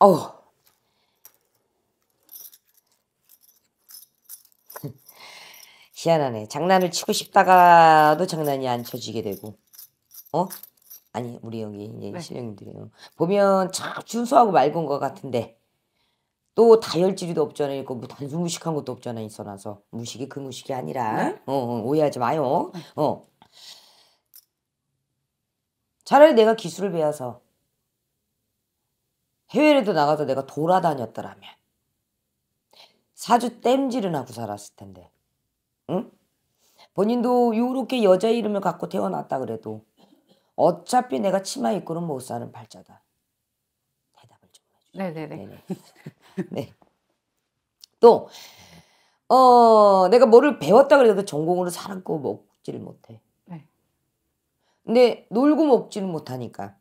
어 희한하네. 장난을 치고 싶다가도 장난이 안 쳐지게 되고. 어? 아니 우리 여기 이제 네. 신령님들이요. 어. 보면 참 준수하고 맑은 것 같은데 또 다혈질이도 없잖아요. 있고 뭐 단순 무식한 것도 없잖아요. 있어놔서 무식이 그 무식이 아니라 네? 어, 어, 오해하지 마요. 네. 어. 차라리 내가 기술을 배워서 해외라도 나가서 내가 돌아다녔더라면 사주 땜질은 하고 살았을 텐데 응? 본인도 요렇게 여자 이름을 갖고 태어났다 그래도 어차피 내가 치마 입고는 못 사는 발자다 대답을 좀 해주세요 네네네 네. 또 어, 내가 뭐를 배웠다 그래도 전공으로 살았고 먹지를 못해 네. 근데 놀고 먹지를 못하니까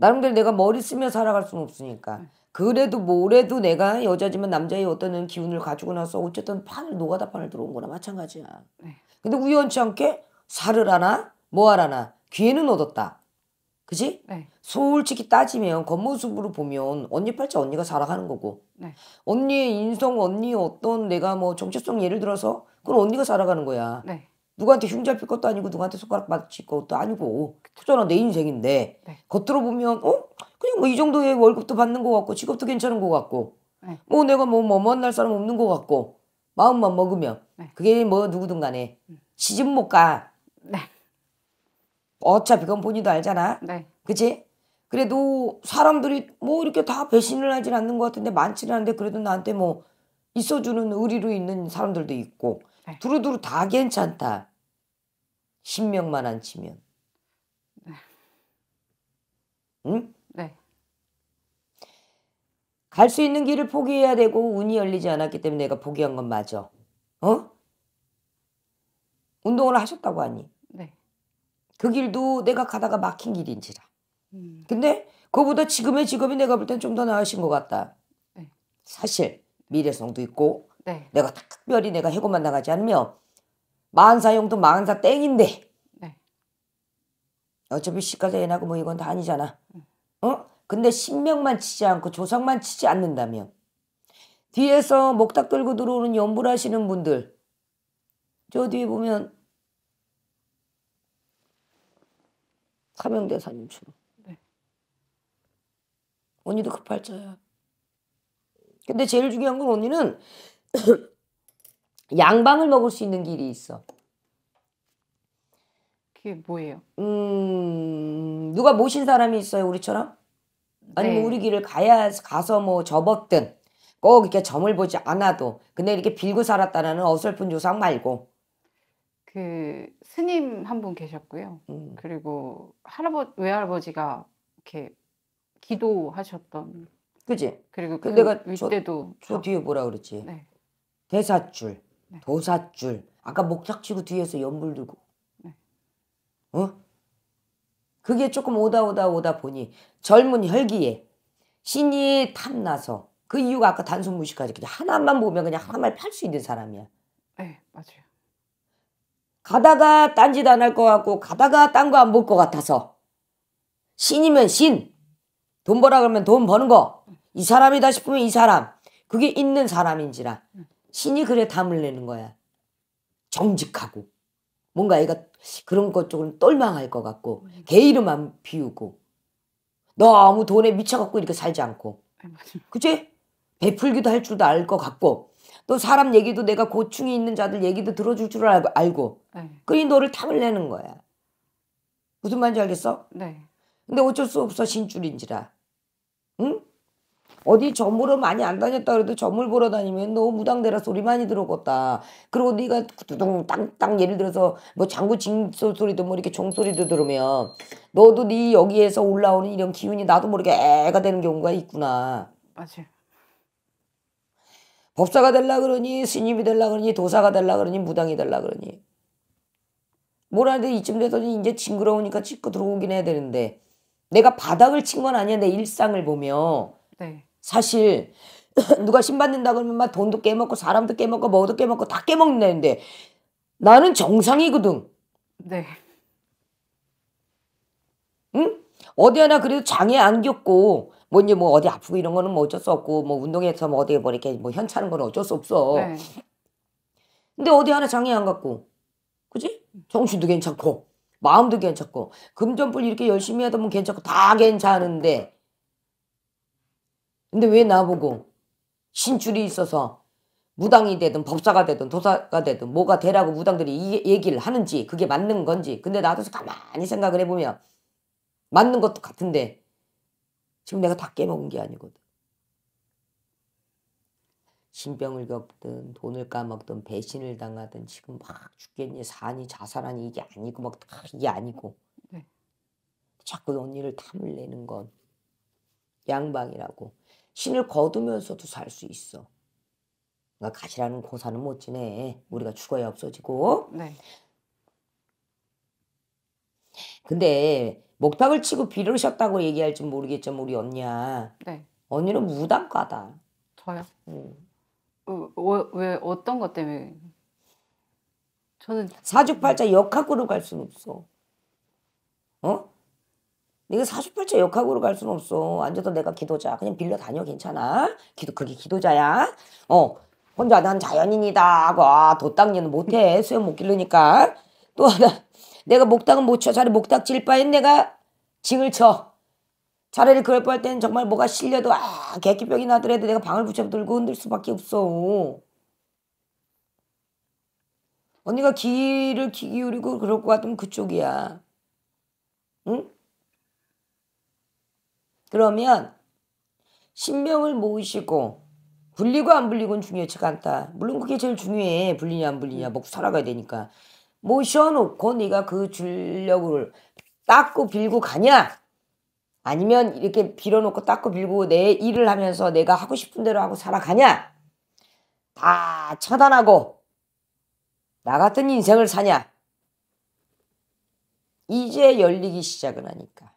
나름대로 내가 머리 쓰며 살아갈 수는 없으니까. 그래도 뭐래도 내가 여자지만 남자의 어떤 기운을 가지고 나서 어쨌든 판을 노가다 판을 들어온 거나 마찬가지야. 네. 근데 우연치 않게 살을 하나 뭐 하라나 기회는 얻었다. 그지? 네. 솔직히 따지면 겉모습으로 보면 언니 팔자 언니가 살아가는 거고 네. 언니의 인성 언니의 어떤 내가 뭐 정체성 예를 들어서 그건 언니가 살아가는 거야. 네. 누구한테 흉잡힐 것도 아니고 누구한테 손가락 맞칠 것도 아니고 투자는 내 인생인데 네. 겉으로 보면 어 그냥 뭐 이 정도의 월급도 받는 것 같고 직업도 괜찮은 것 같고 네. 뭐 내가 뭐, 뭐 만날 사람 없는 것 같고 마음만 먹으면 네. 그게 뭐 누구든 간에 음. 시집 못 가. 네. 어차피 그건 본인도 알잖아. 네. 그치? 그래도 사람들이 뭐 이렇게 다 배신을 하진 않는 것 같은데 많지는 않은데 그래도 나한테 뭐 있어주는 의리로 있는 사람들도 있고 네. 두루두루 다 괜찮다. 신명만 안 치면. 네. 응? 네. 갈 수 있는 길을 포기해야 되고 운이 열리지 않았기 때문에 내가 포기한 건 맞아. 어? 운동을 하셨다고 하니. 네. 그 길도 내가 가다가 막힌 길인지라. 음. 근데 그거보다 지금의 직업이 내가 볼 땐 좀 더 나으신 것 같다. 네. 사실 미래성도 있고 네. 내가 특별히 내가 해고만 나가지 않으면 만사 용도 만사 땡인데 네. 어차피 시가자 애나고 뭐 이건 다 아니잖아. 어? 근데 신명만 치지 않고 조상만 치지 않는다면 뒤에서 목탁 들고 들어오는 연불하시는 분들 저 뒤에 보면 사명대사님처럼 네. 언니도 급할자야. 그 근데 제일 중요한 건 언니는 양방을 먹을 수 있는 길이 있어. 그게 뭐예요? 음, 누가 모신 사람이 있어요, 우리처럼? 아니면 네. 우리 길을 가야, 가서 뭐 접었든, 꼭 이렇게 점을 보지 않아도, 근데 이렇게 빌고 살았다는 어설픈 조상 말고. 그, 스님 한 분 계셨고요. 음. 그리고 할아버, 외할아버지가 이렇게 기도하셨던. 그지? 그리고 그 내가 저, 저 뒤에 뭐라 그랬지? 네. 대사줄. 네. 도사줄. 아까 목탁 치고 뒤에서 연불 들고. 네. 어? 그게 조금 오다 오다 오다 보니 젊은 혈기에 신이 탐나서 그 이유가 아까 단순 무식하지. 그냥 하나만 보면 그냥 하나만 팔 수 있는 사람이야. 네, 맞아요. 가다가 딴짓 안 할 것 같고 가다가 딴 거 안 볼 것 같아서 신이면 신. 돈 벌라 그러면 돈 버는 거. 이 사람이다 싶으면 이 사람. 그게 있는 사람인지라. 음. 신이 그래 담을 내는 거야. 정직하고 뭔가 애가 그런 것 쪽은 똘망할 것 같고 개이름만 비우고 너무 아 돈에 미쳐갖고 이렇게 살지 않고 그치? 베풀기도 할 줄도 알 것 같고 또 사람 얘기도 내가 고충이 있는 자들 얘기도 들어줄 줄 알고 네. 그러니 너를 탐을 내는 거야. 무슨 말인지 알겠어? 네. 근데 어쩔 수 없어 신줄인지라. 응? 어디 전물을 많이 안 다녔다 그래도 전물 보러 다니면 너 무당대라 소리 많이 들어갔다. 그리고 네가 두둥 땅땅 예를 들어서 뭐 장구 징소 소리도 뭐 이렇게 종소리도 들으면 너도 네 여기에서 올라오는 이런 기운이 나도 모르게 애가 되는 경우가 있구나. 맞아요. 법사가 될라 그러니 스님이 될라 그러니 도사가 될라 그러니 무당이 될라 그러니 뭐라는데 이쯤 돼서는 이제 징그러우니까 찍고 들어오긴 해야 되는데 내가 바닥을 친 건 아니야 내 일상을 보며 네. 사실 누가 신받는다 그러면 막 돈도 깨먹고 사람도 깨먹고 뭐도 깨먹고 다 깨먹는데 나는 정상이거든. 네. 응? 어디 하나 그래도 장애 안 겪고 뭐 이제 뭐 어디 아프고 이런 거는 뭐 어쩔 수 없고 뭐 운동해서 뭐 어디 뭐 이렇게 뭐 현차는 건 어쩔 수 없어. 네. 근데 어디 하나 장애 안 갖고 그지? 정신도 괜찮고 마음도 괜찮고 금전불 이렇게 열심히 하다 보면 괜찮고 다 괜찮은데 근데 왜 나보고 신출이 있어서 무당이 되든 법사가 되든 도사가 되든 뭐가 되라고 무당들이 이 얘기를 하는지 그게 맞는 건지 근데 나도 가만히 생각을 해보면 맞는 것도 같은데 지금 내가 다 깨먹은 게 아니거든. 신병을 겪든 돈을 까먹든 배신을 당하든 지금 막 죽겠니 사니 자살하니 이게 아니고 막 다 이게 아니고 네. 자꾸 언니를 탐을 내는 건 양방이라고 신을 거두면서도 살 수 있어. 그러니까 가시라는 고사는 못 지내. 우리가 죽어야 없어지고. 네. 근데 목탁을 치고 비르셨다고 얘기할지 모르겠지만 우리 언니야. 네. 언니는 무당과다. 저요? 음. 어, 왜 어떤 것 때문에? 저는 사주팔자 역학으로 갈 수는 없어. 어? 네가 48차 역학으로 갈 수는 없어. 앉아도 내가 기도자. 그냥 빌려 다녀 괜찮아. 기도 그게 기도자야. 어 혼자 난 자연인이다 하고 아도땅이는 못해 수염 못 기르니까 또 하나 내가 목탁은 못 쳐. 차라리 목탁 질 바엔 내가 징을 쳐. 차라리 그럴 뻔할 때는 정말 뭐가 실려도 아 개기병이 나더라도 내가 방을 붙잡 들고 흔들 수밖에 없어. 언니가 귀를 귀 기울이고 그럴 것 같으면 그쪽이야. 응? 그러면 신명을 모으시고 불리고 안 불리고는 중요치가 않다. 물론 그게 제일 중요해. 불리냐 안 불리냐 먹고 살아가야 되니까. 모셔놓고 네가 그 줄력을 닦고 빌고 가냐? 아니면 이렇게 빌어놓고 닦고 빌고 내 일을 하면서 내가 하고 싶은 대로 하고 살아가냐? 다 처단하고 나 같은 인생을 사냐? 이제 열리기 시작은 하니까.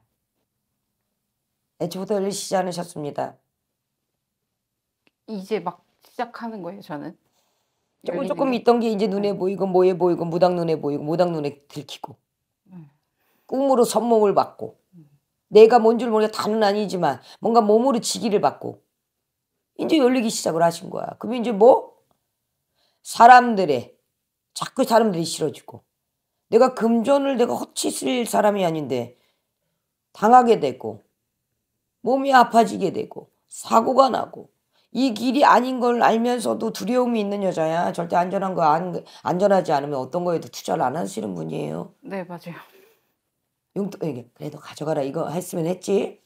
애초부터 네, 열리시지 않으셨습니다. 이제 막 시작하는 거예요, 저는. 조금 조금 있던 게 이제 눈에 네. 보이고 뭐에 보이고 무당 눈에 보이고 무당 눈에 들키고 음. 꿈으로 선몽을 받고 음. 내가 뭔 줄 모르게 다는 아니지만 뭔가 몸으로 지기를 받고 이제 열리기 시작을 하신 거야. 그럼 이제 뭐 사람들의 자꾸 사람들이 싫어지고 내가 금전을 내가 헛치쓸 사람이 아닌데 당하게 되고 몸이 아파지게 되고 사고가 나고 이 길이 아닌 걸 알면서도 두려움이 있는 여자야. 절대 안전한 거 안, 안전하지 않으면 어떤 거에도 투자를 안 하시는 분이에요. 네, 맞아요. 용돈 어, 그래도 가져가라 이거 했으면 했지.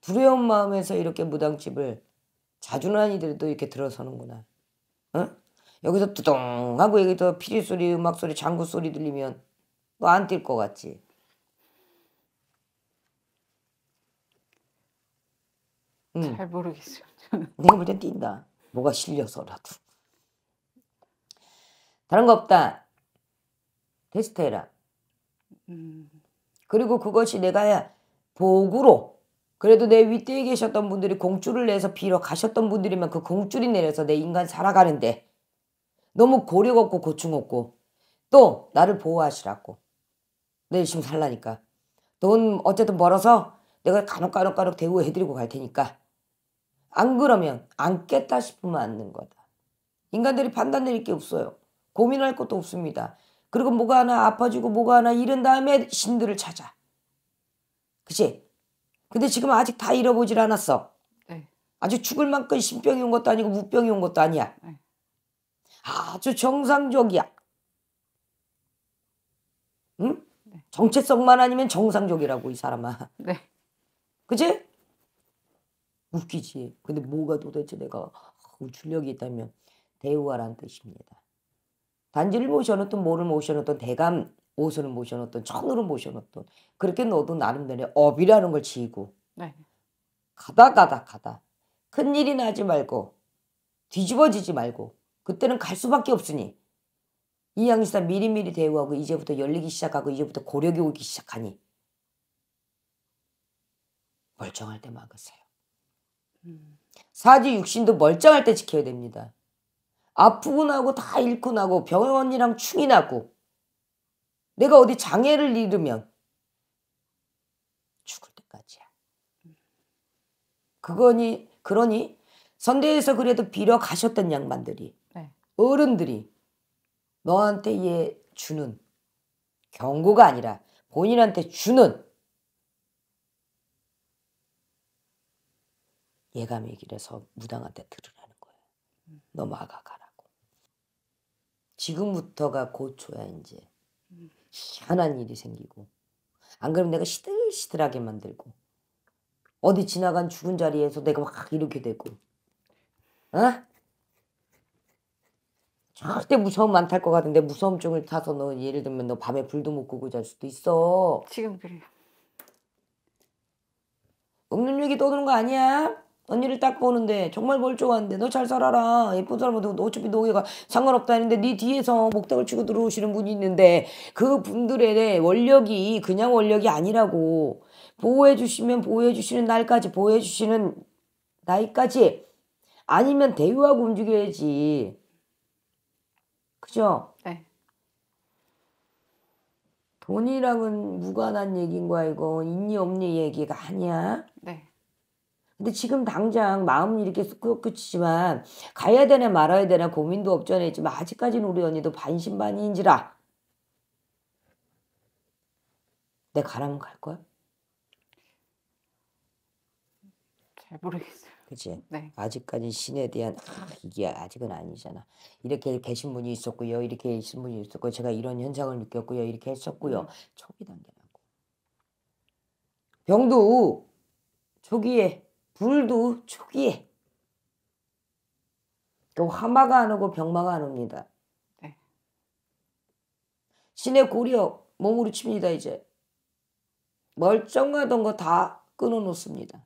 두려운 마음에서 이렇게 무당집을 자주는 아니도 이렇게 들어서는구나. 응? 여기서 뚜둥 하고 여기서 피리 소리, 음악 소리, 장구 소리 들리면 너 안뛸 것 같지. 음. 잘 모르겠어요. 내가 볼땐 뛴다. 뭐가 실려서라도. 다른 거 없다. 테스트해라. 음. 그리고 그것이 내가 복으로 그래도 내 윗대에 계셨던 분들이 공줄을 내서 빌어 가셨던 분들이면 그 공줄이 내려서 내 인간 살아가는데 너무 고력 없고 고충 없고 또 나를 보호하시라고 내 열심히 살라니까 돈 어쨌든 벌어서 내가 간혹간혹간혹 대우해드리고 갈 테니까 안 그러면 안 깼다 싶으면 앉는 거다. 인간들이 판단 될게 없어요. 고민할 것도 없습니다. 그리고 뭐가 하나 아파지고 뭐가 하나 잃은 다음에 신들을 찾아. 그치? 근데 지금 아직 다 잃어보질 않았어. 네. 아주 죽을 만큼 신병이 온 것도 아니고 무병이 온 것도 아니야. 네. 아주 정상적이야. 응? 네. 정체성만 아니면 정상적이라고 이 사람아. 네. 그치? 웃기지. 근데 뭐가 도대체 내가 우출력이 있다면 대우하란 뜻입니다. 단지를 모셔놓던 뭐를 모셔놓던 대감 옷을 모셔놓던 천으로 모셔놓던 그렇게 너도 나름대로 업이라는 걸 지고 네. 가다 가다 가다 큰일이 나지 말고 뒤집어지지 말고 그때는 갈 수밖에 없으니 이양시사 미리미리 대우하고 이제부터 열리기 시작하고 이제부터 고력이 오기 시작하니 멀쩡할 때 막으세요. 사지 육신도 멀쩡할 때 지켜야 됩니다. 아프고 나고 다 잃고 나고 병원이랑 충이 나고 내가 어디 장애를 잃으면 죽을 때까지야. 그거니 그러니 선대에서 그래도 빌어 가셨던 양반들이 네. 어른들이 너한테 얘 주는 경고가 아니라 본인한테 주는 예감의 길에서 무당한테 들으라는 거예요. 음. 너 막아가라고. 지금부터가 고초야 이제. 음. 희한한 일이 생기고 안 그러면 내가 시들시들하게 만들고 어디 지나간 죽은 자리에서 내가 막 이렇게 되고 어? 절대 무서움 안 탈 것 같은데 무서움 쪽을 타서 너 예를 들면 너 밤에 불도 못 끄고 잘 수도 있어 지금 그래요 없는 얘기 떠드는 거 아니야 언니를 딱 보는데 정말 멀쩡한데 너 잘 살아라 예쁜 사람한테 어차피 너희가 상관없다 했는데 네 뒤에서 목탁을 치고 들어오시는 분이 있는데 그 분들의 원력이 그냥 원력이 아니라고 보호해 주시면 보호해 주시는 날까지 보호해 주시는 나이까지 아니면 대우하고 움직여야지 그죠? 네. 돈이랑은 무관한 얘기인 거야 이거 있니 없니 얘기가 아니야. 네. 근데 지금 당장 마음은 이렇게 쑥끝이지만 가야 되나 말아야 되나 고민도 없잖아요. 지만 아직까지는 우리 언니도 반신반의인지라 내 가라면 갈 거야? 잘 모르겠어요. 그치? 네. 아직까지 신에 대한 아, 이게 아직은 아니잖아. 이렇게 계신 분이 있었고요. 이렇게 계신 분이 있었고 제가 이런 현상을 느꼈고요. 이렇게 했었고요. 음. 초기 단계라고. 병도 초기에 불도 초기에 또 그 화마가 안 오고 병마가 안 옵니다. 네. 신의 고려 몸으로 칩니다 이제. 멀쩡하던 거 다 끊어놓습니다.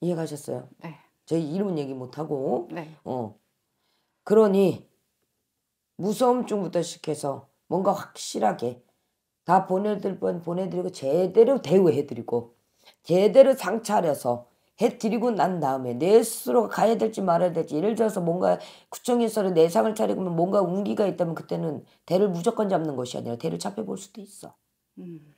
이해가셨어요? 네. 저희 이름 얘기 못하고 네. 어 그러니 무서움증부터 시작해서 뭔가 확실하게 다 보내드릴 뻔 보내드리고 제대로 대우해드리고 제대로 상차려서 해드리고 난 다음에 내 스스로가 야 될지 말아야 될지 예를 들어서 뭔가 구청에서 내상을 차리고 뭔가 운기가 있다면 그때는 대를 무조건 잡는 것이 아니라 대를 잡혀볼 수도 있어. 음.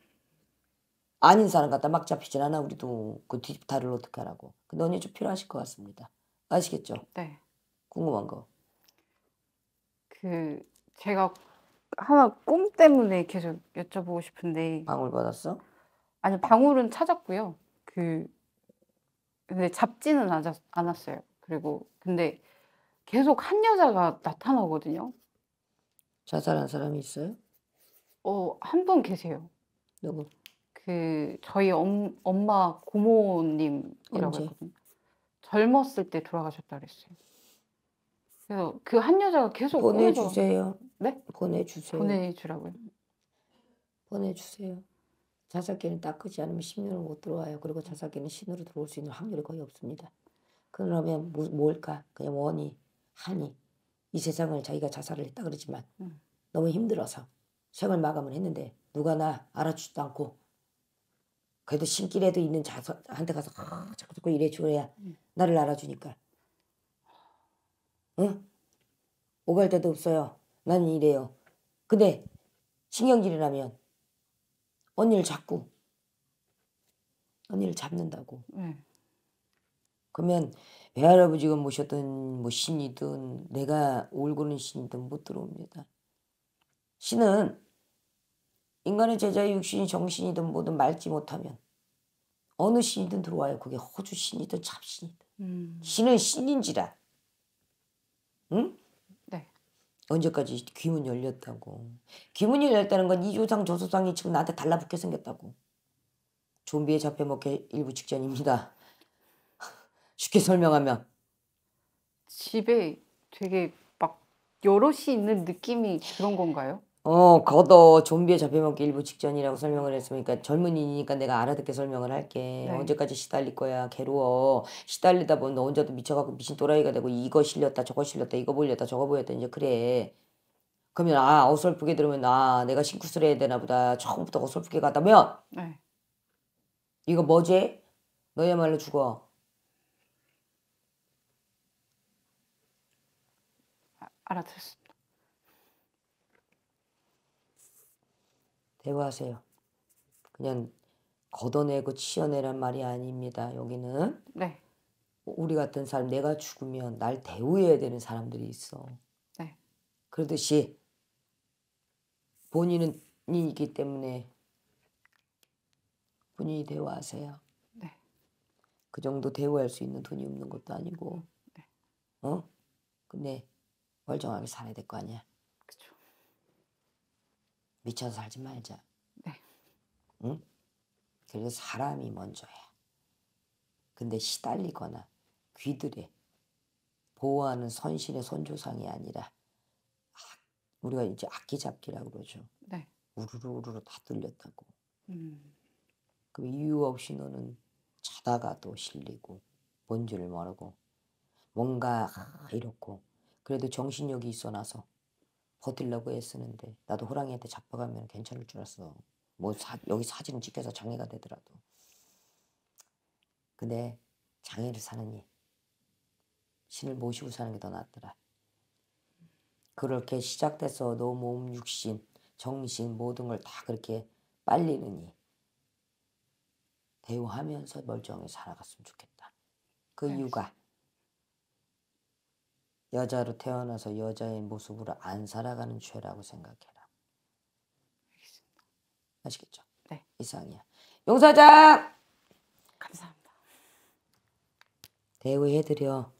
아닌 사람 갖다 막 잡히진 않아 우리도 그 뒷다리를 어떻게 하라고. 근데 언니 좀 필요하실 것 같습니다. 아시겠죠? 네. 궁금한 거. 그 제가 하나 꿈 때문에 계속 여쭤보고 싶은데 방울 받았어? 아니 방울은 찾았고요. 그 근데 잡지는 않았어요. 그리고 근데 계속 한 여자가 나타나거든요. 자살한 사람이 있어요? 어, 한분 계세요. 누구? 그 저희 엄, 엄마 고모님이라고 했거든요. 젊었을 때 돌아가셨다 그랬어요. 그래서 그 한 여자가 계속 보내주세요. 오면서... 네? 보내주세요. 보내주라고요. 보내주세요. 자살계는 닦지 않으면 신으로 못 들어와요. 그리고 자살계는 신으로 들어올 수 있는 확률이 거의 없습니다. 그러면 뭐, 뭘까? 그냥 원이, 한이. 이 세상을 자기가 자살을 했다 그러지만 음. 너무 힘들어서 생을 마감을 했는데 누가 나 알아주지도 않고 그래도 신길에도 있는 자한테 가서 아, 자꾸 자꾸 이래 줘야 음. 나를 알아주니까 응? 오갈 데도 없어요. 나는 이래요. 근데 신경질이라면 언니를 잡고 언니를 잡는다고. 네. 그러면 외할아버지가 모셨던 뭐 신이든 내가 올고는 신이든 못 들어옵니다. 신은 인간의 제자 육신이 정신이든 뭐든 말지 못하면 어느 신이든 들어와요. 그게 호주 신이든 잡신이든. 음. 신은 신인지라. 응? 언제까지 귀문 열렸다고. 귀문이 열렸다는 건 이조상 저조상이 지금 나한테 달라붙게 생겼다고. 좀비에 잡혀먹게 일부 직전입니다. 쉽게 설명하면. 집에 되게 막 여럿이 있는 느낌이 그런 건가요? 어, 걷어 좀비에 잡혀먹기 일부 직전이라고 설명을 했으니까 젊은이니까 내가 알아듣게 설명을 할게. 네. 언제까지 시달릴 거야? 괴로워. 시달리다 보면 너 혼자도 미쳐갖고 미친 또라이가 되고 이거 실렸다 저거 실렸다 이거 보렸다 저거 보렸다 이제 그래. 그러면 아 어설프게 들으면 아 내가 신쿠스를 해야 되나 보다. 처음부터 어설프게 갔다면 네. 이거 뭐지? 너야말로 죽어. 아, 알아들었어. 대우하세요. 그냥 걷어내고 치어내란 말이 아닙니다. 여기는 네. 우리 같은 사람 내가 죽으면 날 대우해야 되는 사람들이 있어. 네. 그러듯이 본인은 이기 때문에 본인이 대우하세요. 네. 그 정도 대우할 수 있는 돈이 없는 것도 아니고. 네. 어? 근데 멀쩡하게 살아야 될 거 아니야. 미쳐 서 살지 말자. 네. 응? 그리고 사람이 먼저야. 근데 시달리거나 귀들에 보호하는 선신의 손조상이 아니라 우리가 이제 악기 잡기라고 그러죠. 네. 우르르 우르르 다 뚫렸다고. 음. 그럼 이유 없이 너는 자다가도 실리고 뭔지를 모르고 뭔가 아, 이렇고 그래도 정신력이 있어나서 버틸려고 애쓰는데 나도 호랑이한테 잡혀가면 괜찮을 줄 알았어. 뭐 사, 여기 사진 찍혀서 장애가 되더라도. 근데 장애를 사느니 신을 모시고 사는 게 더 낫더라. 그렇게 시작돼서 너 몸, 육신, 정신 모든 걸 다 그렇게 빨리느니 대우하면서 멀쩡히 살아갔으면 좋겠다. 그 알겠습니다. 이유가 여자로 태어나서 여자의 모습으로 안 살아가는 죄라고 생각해라. 알겠습니다. 아시겠죠? 네. 이상이야. 용사장 감사합니다. 대우해드려.